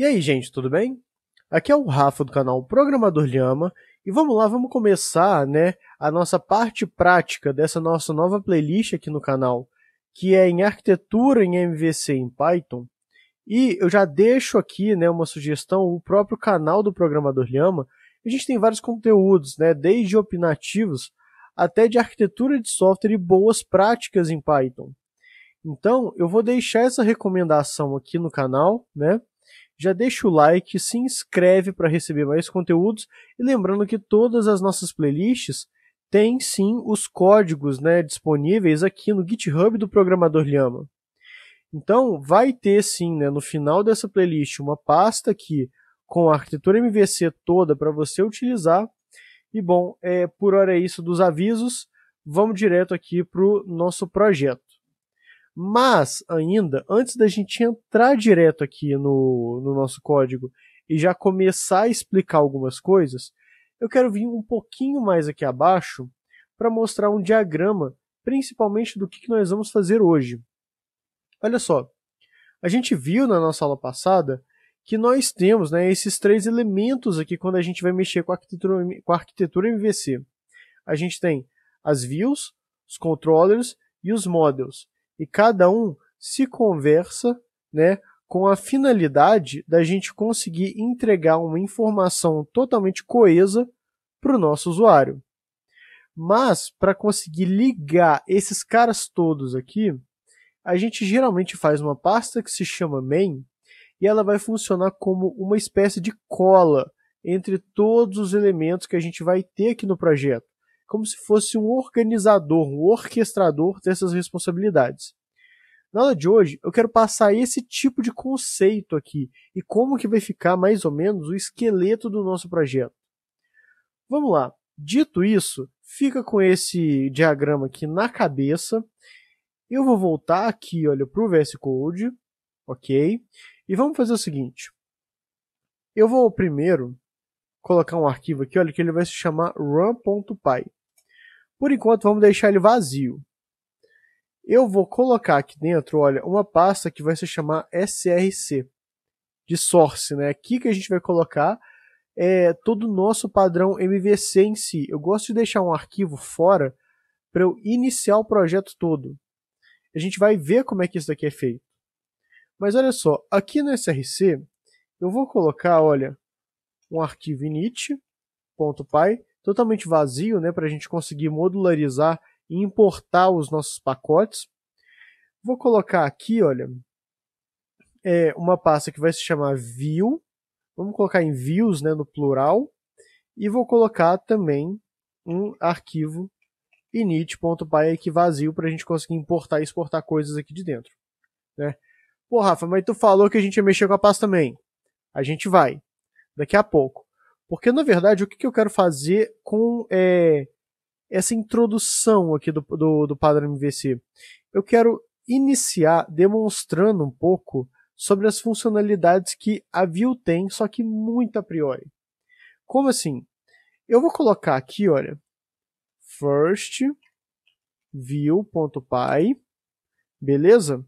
E aí, gente, tudo bem? Aqui é o Rafa do canal Programador Lhama e vamos lá, vamos começar, né, a nossa parte prática dessa nossa nova playlist aqui no canal, que é em arquitetura em MVC em Python. E eu já deixo aqui, né, uma sugestão, o próprio canal do Programador Lhama, a gente tem vários conteúdos, né, desde opinativos até de arquitetura de software e boas práticas em Python. Então, eu vou deixar essa recomendação aqui no canal, né? já deixa o like, se inscreve para receber mais conteúdos e lembrando que todas as nossas playlists têm sim os códigos né, disponíveis aqui no GitHub do Programador Lhama. Então vai ter sim né, no final dessa playlist uma pasta aqui com a arquitetura MVC toda para você utilizar. E bom, é, por hora é isso dos avisos. Vamos direto aqui para o nosso projeto. Mas, ainda, antes da gente entrar direto aqui no, no nosso código e já começar a explicar algumas coisas, eu quero vir um pouquinho mais aqui abaixo para mostrar um diagrama, principalmente do que, que nós vamos fazer hoje. Olha só, a gente viu na nossa aula passada que nós temos né, esses três elementos aqui quando a gente vai mexer com a arquitetura, com a arquitetura MVC. A gente tem as views, os controllers e os models e cada um se conversa, né, com a finalidade da gente conseguir entregar uma informação totalmente coesa para o nosso usuário. Mas para conseguir ligar esses caras todos aqui, a gente geralmente faz uma pasta que se chama main e ela vai funcionar como uma espécie de cola entre todos os elementos que a gente vai ter aqui no projeto como se fosse um organizador, um orquestrador dessas responsabilidades. Na aula de hoje, eu quero passar esse tipo de conceito aqui e como que vai ficar mais ou menos o esqueleto do nosso projeto. Vamos lá. Dito isso, fica com esse diagrama aqui na cabeça. Eu vou voltar aqui, olha, para o VS Code, ok? E vamos fazer o seguinte. Eu vou primeiro colocar um arquivo aqui, olha, que ele vai se chamar run.py. Por enquanto, vamos deixar ele vazio. Eu vou colocar aqui dentro, olha, uma pasta que vai se chamar SRC, de source, né? Aqui que a gente vai colocar é, todo o nosso padrão MVC em si. Eu gosto de deixar um arquivo fora para eu iniciar o projeto todo. A gente vai ver como é que isso daqui é feito. Mas olha só, aqui no SRC, eu vou colocar, olha, um arquivo init.py totalmente vazio, né, para a gente conseguir modularizar e importar os nossos pacotes. Vou colocar aqui, olha, é uma pasta que vai se chamar view. Vamos colocar em views, né, no plural. E vou colocar também um arquivo init.py aqui vazio para a gente conseguir importar e exportar coisas aqui de dentro, né? Pô, Rafa, mas tu falou que a gente ia mexer com a pasta main. A gente vai, daqui a pouco. Porque, na verdade, o que, que eu quero fazer com é, essa introdução aqui do, do, do padrão MVC? Eu quero iniciar demonstrando um pouco sobre as funcionalidades que a Vue tem, só que muito a priori. Como assim? Eu vou colocar aqui, olha, first view.py, beleza?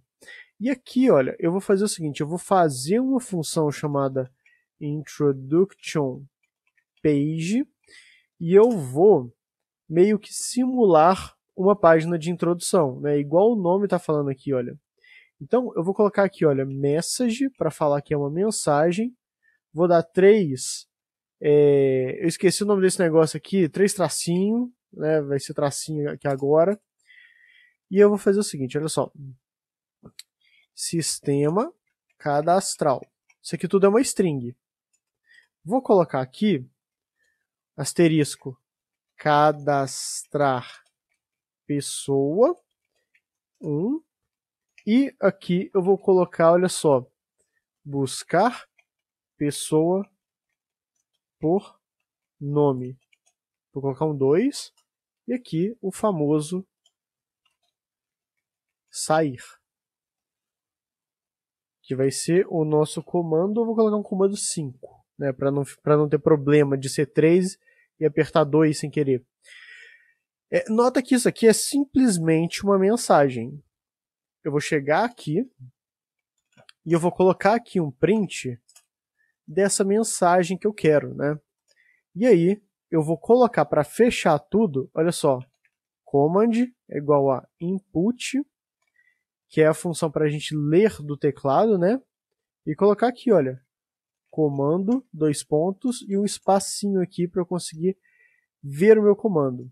E aqui, olha, eu vou fazer o seguinte, eu vou fazer uma função chamada introduction Page e eu vou meio que simular uma página de introdução, né? Igual o nome está falando aqui, olha. Então eu vou colocar aqui, olha, message para falar que é uma mensagem. Vou dar três. É, eu esqueci o nome desse negócio aqui, três tracinho, né? Vai ser tracinho aqui agora. E eu vou fazer o seguinte, olha só. Sistema cadastral. Isso aqui tudo é uma string. Vou colocar aqui asterisco cadastrar pessoa 1 um, e aqui eu vou colocar, olha só, buscar pessoa por nome. Vou colocar um 2 e aqui o famoso sair. Que vai ser o nosso comando, eu vou colocar um comando 5 né, para não, para não ter problema de ser 3 e apertar 2 sem querer. É, nota que isso aqui é simplesmente uma mensagem. Eu vou chegar aqui e eu vou colocar aqui um print dessa mensagem que eu quero, né? E aí eu vou colocar para fechar tudo, olha só, command é igual a input, que é a função para a gente ler do teclado, né? E colocar aqui, olha, comando, dois pontos e um espacinho aqui para eu conseguir ver o meu comando.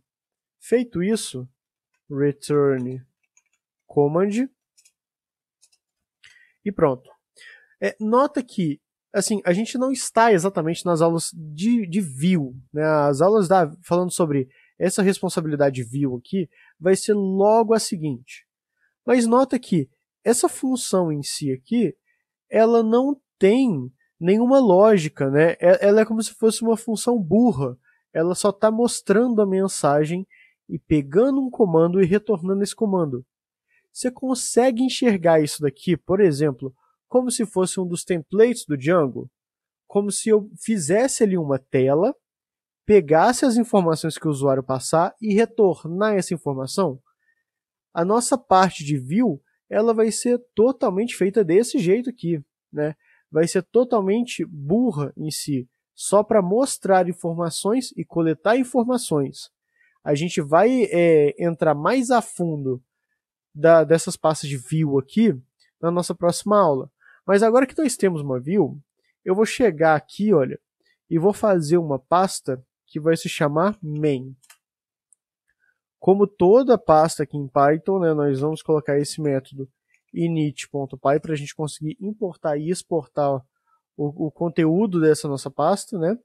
Feito isso, return command e pronto. É, nota que assim a gente não está exatamente nas aulas de, de view, né? As aulas da falando sobre essa responsabilidade view aqui vai ser logo a seguinte. Mas nota que essa função em si aqui, ela não tem nenhuma lógica, né? É, ela é como se fosse uma função burra. Ela só está mostrando a mensagem e pegando um comando e retornando esse comando. Você consegue enxergar isso daqui, por exemplo, como se fosse um dos templates do Django? Como se eu fizesse ali uma tela, pegasse as informações que o usuário passar e retornar essa informação? A nossa parte de view, ela vai ser totalmente feita desse jeito aqui, né? vai ser totalmente burra em si, só para mostrar informações e coletar informações. A gente vai é, entrar mais a fundo da, dessas pastas de view aqui na nossa próxima aula. Mas agora que nós temos uma view, eu vou chegar aqui, olha, e vou fazer uma pasta que vai se chamar main. Como toda pasta aqui em Python, né, nós vamos colocar esse método init.py para a gente conseguir importar e exportar o, o, conteúdo dessa nossa pasta, né?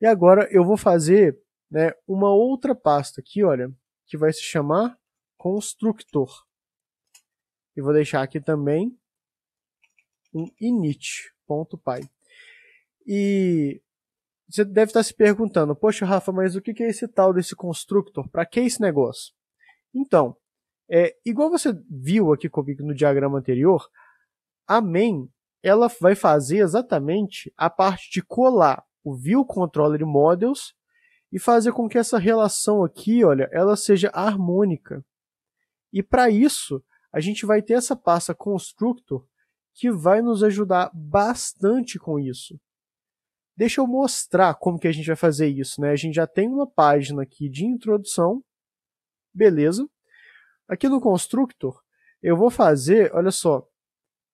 E agora eu vou fazer né, uma outra pasta aqui, olha, que vai se chamar constructor. E vou deixar aqui também um init.py. E você deve estar se perguntando, poxa, Rafa, mas o que é esse tal desse constructor? Para que esse negócio? Então, é, igual você viu aqui comigo no diagrama anterior, a main ela vai fazer exatamente a parte de colar o view controller models e fazer com que essa relação aqui, olha, ela seja harmônica. E para isso, a gente vai ter essa pasta constructor que vai nos ajudar bastante com isso. Deixa eu mostrar como que a gente vai fazer isso, né? A gente já tem uma página aqui de introdução. Beleza? Aqui no constructor, eu vou fazer, olha só,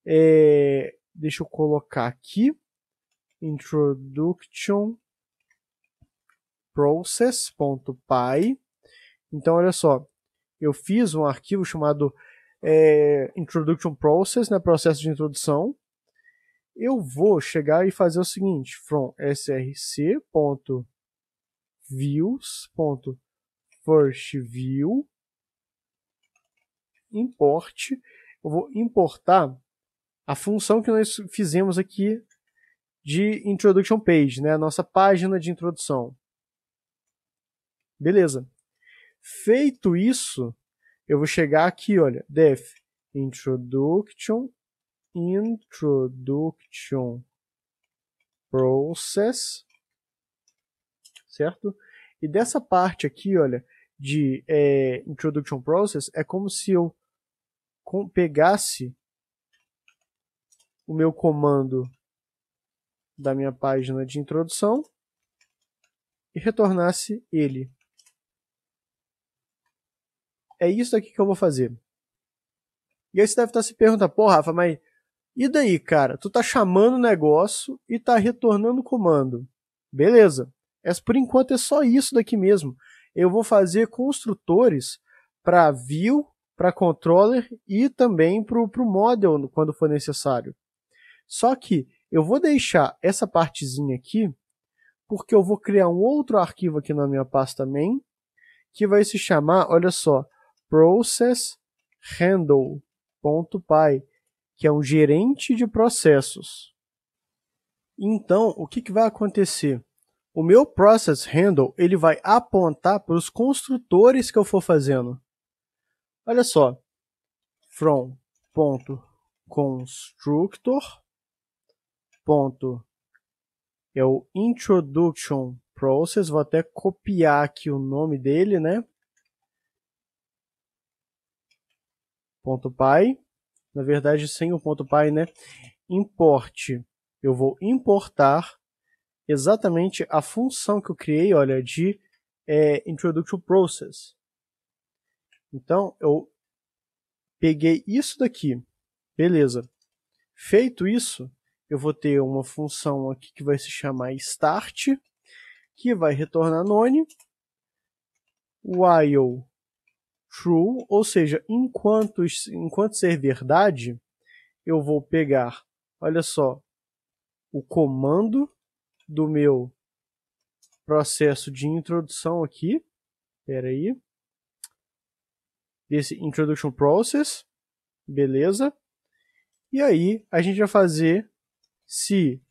é, deixa eu colocar aqui, introduction process.py. Então, olha só, eu fiz um arquivo chamado é, introduction process, né, processo de introdução. Eu vou chegar e fazer o seguinte, from src.views.first_view import eu vou importar a função que nós fizemos aqui de introduction page, né? a nossa página de introdução. Beleza. Feito isso, eu vou chegar aqui, olha, def introduction introduction process, certo? E dessa parte aqui, olha, de é, introduction process é como se eu pegasse o meu comando da minha página de introdução e retornasse ele. É isso aqui que eu vou fazer. E aí você deve estar se perguntando, pô, Rafa, mas e daí, cara? Tu tá chamando o negócio e tá retornando o comando. Beleza. Mas por enquanto é só isso daqui mesmo eu vou fazer construtores para view, para controller e também para o model quando for necessário. Só que eu vou deixar essa partezinha aqui, porque eu vou criar um outro arquivo aqui na minha pasta main, que vai se chamar, olha só, processhandle.py, que é um gerente de processos. Então, o que, que vai acontecer? o meu process handle ele vai apontar para os construtores que eu for fazendo. Olha só, from ponto constructor ponto é o introduction process, vou até copiar aqui o nome dele, né? ponto .py, na verdade sem o ponto .py, né? Import, eu vou importar exatamente a função que eu criei, olha, de é, Introduction Process. Então, eu peguei isso daqui, beleza. Feito isso, eu vou ter uma função aqui que vai se chamar start, que vai retornar none, while true, ou seja, enquanto, enquanto ser verdade, eu vou pegar, olha só, o comando do meu processo de introdução aqui. Espera aí. Desse introduction process. Beleza. E aí a gente vai fazer se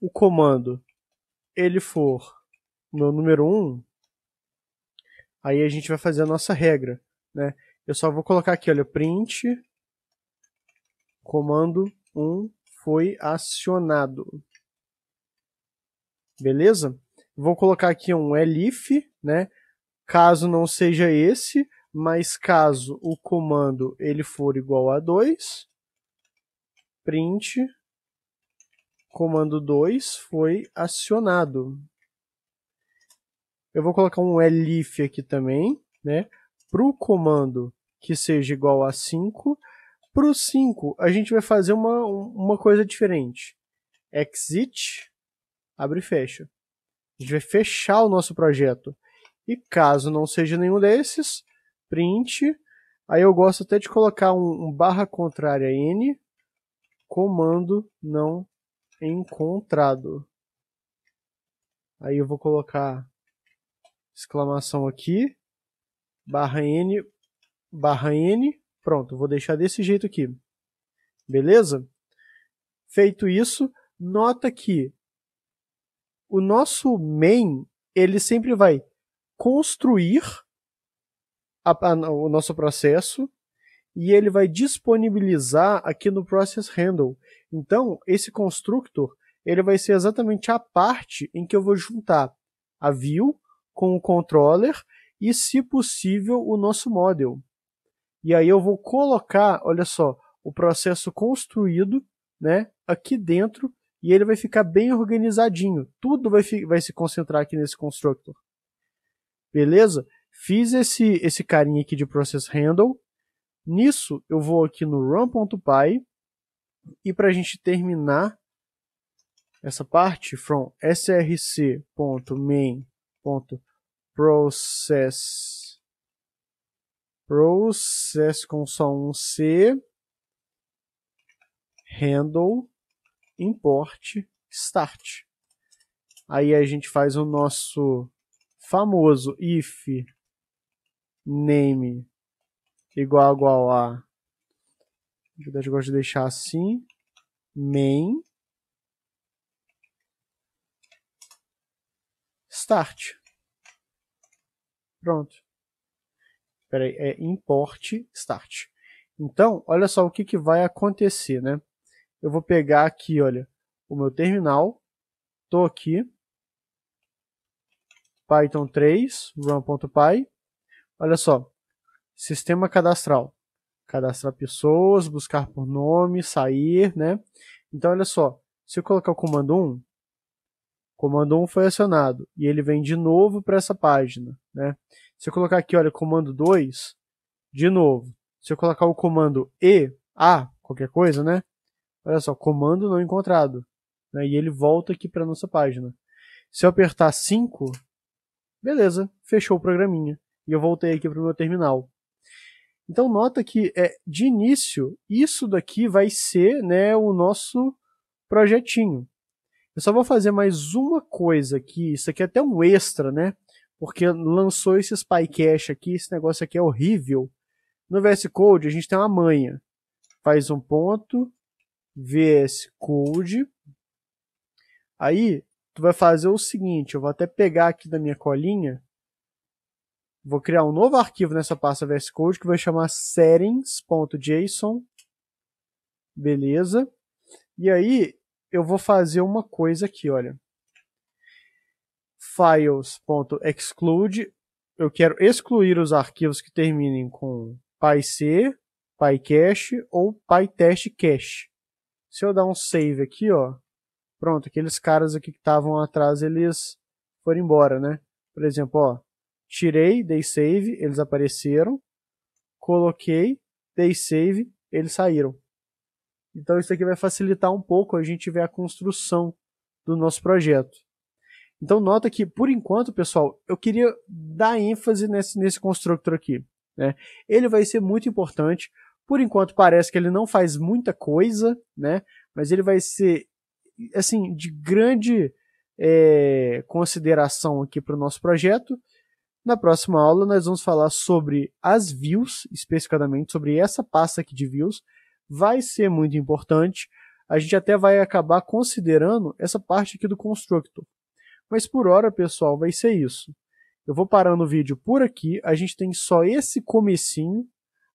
o comando ele for o meu número 1, um, aí a gente vai fazer a nossa regra, né? Eu só vou colocar aqui, olha, print comando 1 um foi acionado beleza? Vou colocar aqui um elif, né? Caso não seja esse, mas caso o comando ele for igual a 2, print comando 2 foi acionado. Eu vou colocar um elif aqui também, né? Para o comando que seja igual a 5. Para o 5, a gente vai fazer uma, uma coisa diferente. Exit abre e fecha. A gente vai fechar o nosso projeto. E caso não seja nenhum desses, print. Aí eu gosto até de colocar um, um barra contrária n, comando não encontrado. Aí eu vou colocar exclamação aqui, barra n, barra n, pronto, vou deixar desse jeito aqui. Beleza? Feito isso, nota que o nosso main, ele sempre vai construir a, a, o nosso processo e ele vai disponibilizar aqui no process handle. Então, esse constructor, ele vai ser exatamente a parte em que eu vou juntar a view com o controller e, se possível, o nosso model. E aí eu vou colocar, olha só, o processo construído, né, aqui dentro e ele vai ficar bem organizadinho. Tudo vai, vai se concentrar aqui nesse constructor. Beleza? Fiz esse, esse carinha aqui de process handle. Nisso, eu vou aqui no run.py e para a gente terminar essa parte, from src.main.process process com só um c handle import start. Aí a gente faz o nosso famoso if name igual, igual a. verdade, eu gosto de deixar assim. Main start. Pronto. Peraí, é import start. Então, olha só o que, que vai acontecer, né? eu vou pegar aqui, olha, o meu terminal. Estou aqui. Python 3, run.py. Olha só, sistema cadastral. Cadastrar pessoas, buscar por nome, sair, né? Então, olha só, se eu colocar o comando 1, comando 1 foi acionado e ele vem de novo para essa página, né? Se eu colocar aqui, olha, comando 2, de novo. Se eu colocar o comando E, A, qualquer coisa, né? Olha só, comando não encontrado. Né? E ele volta aqui para nossa página. Se eu apertar 5, beleza, fechou o programinha. E eu voltei aqui para o meu terminal. Então nota que é de início isso daqui vai ser né, o nosso projetinho. Eu só vou fazer mais uma coisa aqui. Isso aqui é até um extra, né? Porque lançou esse spy cache aqui. Esse negócio aqui é horrível. No VS Code a gente tem uma manha. Faz um ponto, VS Code. Aí, tu vai fazer o seguinte, eu vou até pegar aqui da minha colinha, vou criar um novo arquivo nessa pasta VS Code que vai chamar settings.json, beleza. E aí, eu vou fazer uma coisa aqui, olha. Files.exclude, eu quero excluir os arquivos que terminem com PyC, PyCache ou PyTestCache. Se eu dar um save aqui, ó. Pronto, aqueles caras aqui que estavam atrás, eles foram embora, né? Por exemplo, ó. Tirei, dei save, eles apareceram. Coloquei, dei save, eles saíram. Então isso aqui vai facilitar um pouco a gente ver a construção do nosso projeto. Então nota que, por enquanto, pessoal, eu queria dar ênfase nesse, nesse construtor aqui. Né? Ele vai ser muito importante por enquanto parece que ele não faz muita coisa, né? Mas ele vai ser, assim, de grande é, consideração aqui para o nosso projeto. Na próxima aula nós vamos falar sobre as views, especificamente sobre essa pasta aqui de views. Vai ser muito importante. A gente até vai acabar considerando essa parte aqui do constructor. Mas por hora, pessoal, vai ser isso. Eu vou parando o vídeo por aqui. A gente tem só esse comecinho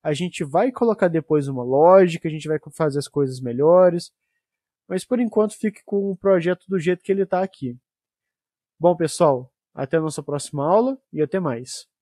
a gente vai colocar depois uma lógica, a gente vai fazer as coisas melhores. Mas por enquanto fique com o projeto do jeito que ele está aqui. Bom, pessoal, até a nossa próxima aula e até mais.